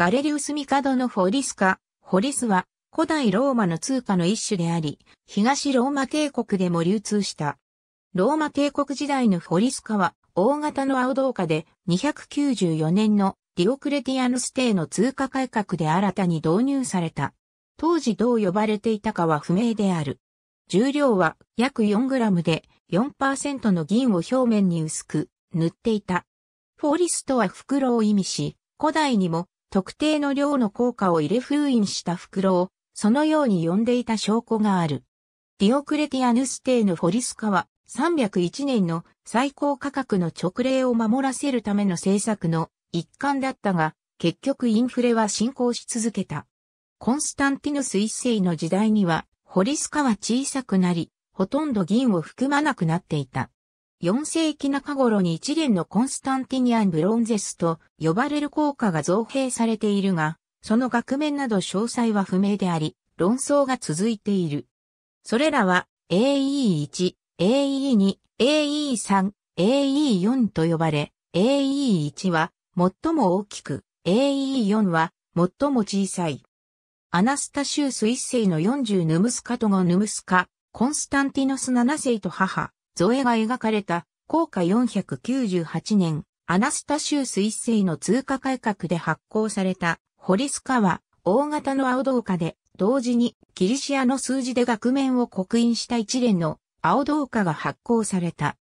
ガレリウス・ミカドのフォリスカ、フォリスは古代ローマの通貨の一種であり、東ローマ帝国でも流通した。ローマ帝国時代のフォリスカは大型の青銅貨で294年のディオクレティアヌス帝の通貨改革で新たに導入された。当時どう呼ばれていたかは不明である。重量は約 4g で4%の銀を表面に薄く塗っていた。フォリスとは袋を意味し、古代にも特定の量の効果を入れ封印した袋を、そのように呼んでいた証拠がある。ディオクレティアヌス帝のフォリスカは、301年の最高価格の直令を守らせるための政策の一環だったが、結局インフレは進行し続けた。コンスタンティヌス一世の時代には、ホリスカは小さくなり、ほとんど銀を含まなくなっていた。4世紀中頃に一連のコンスタンティニアン・ブロンゼスと呼ばれる効果が造幣されているが、その額面など詳細は不明であり、論争が続いている。それらは AE1、AE2、AE3、AE4 と呼ばれ、AE1 は最も大きく、AE4 は最も小さい。アナスタシウス1世の40ヌムスカトゴヌムスカ、コンスタンティノス7世と母、ゾエが描かれた、硬貨498年、アナスタシウス一世の通貨改革で発行された、ホリスカは、大型の青銅貨で、同時に、キリシアの数字で額面を刻印した一連の青銅貨が発行された。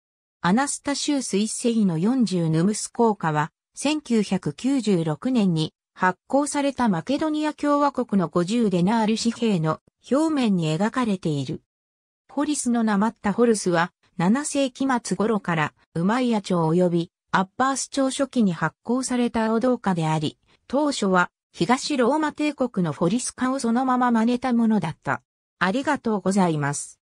アナスタシウス一世の40ヌムス硬貨は、1996年に発行されたマケドニア共和国の50デナール紙幣の表面に描かれている。ホリスのなまったホルスは7世紀末頃から、イ屋朝及びアッパース朝初期に発行された青銅家であり、当初は東ローマ帝国のフォリス化をそのまま真似たものだった。ありがとうございます。